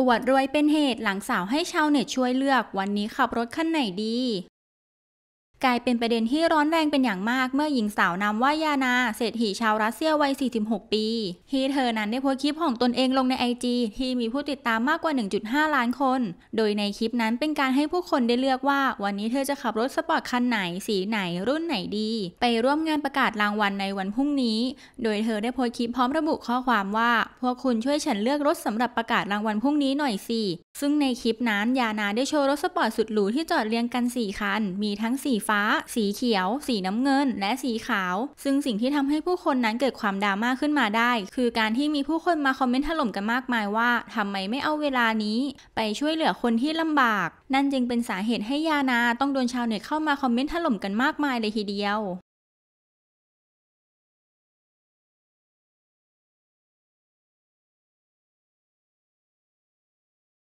อวดรวยเป็นเหตุหลังสาวให้ชาวเน็ตช่วยเลือกวันนี้ขับรถคันไหนดีกลายเป็นประเด็นที่ร้อนแรงเป็นอย่างมากเมื่อหญิงสาวนามว่ายานาเศรษฐีชาวรัสเซียวัย 46 ปี ที่เธอนั้นได้โพสต์คลิปของตนเองลงในไอจีที่มีผู้ติดตามมากกว่า 1.5 ล้านคน โดยในคลิปนั้นเป็นการให้ผู้คนได้เลือกว่า วันนี้เธอจะขับรถสปอร์ตคันไหนสีไหนรุ่นไหนดี ไปร่วมงานประกาศรางวัลในวันพรุ่งนี้ โดยเธอได้โพสต์คลิปพร้อมระบุข้อความว่า พวกคุณช่วยฉันเลือกรถสำหรับประกาศรางวัลพรุ่งนี้หน่อยสิ ซึ่งในคลิปนั้นยานาได้โชว์รถสปอร์ตสุดหรูที่จอดเรียงกัน 4 คัน มีทั้งสีฟ้า้าสีเขียว สีน้ำเงิน และสีขาว ซึ่งสิ่งที่ทำให้ผู้คนนั้นเกิดความดราม่าขึ้นมาได้ คือการที่มีผู้คนมาคอมเมนต์ถล่มกันมากมายว่าทำไมไม่เอาเวลานี้ไปช่วยเหลือคนที่ลำบาก นั่นจึงเป็นสาเหตุให้ยานาต้องโดนชาวเน็ตเข้ามาคอมเมนต์ถล่มกันมากมายเลยทีเดียว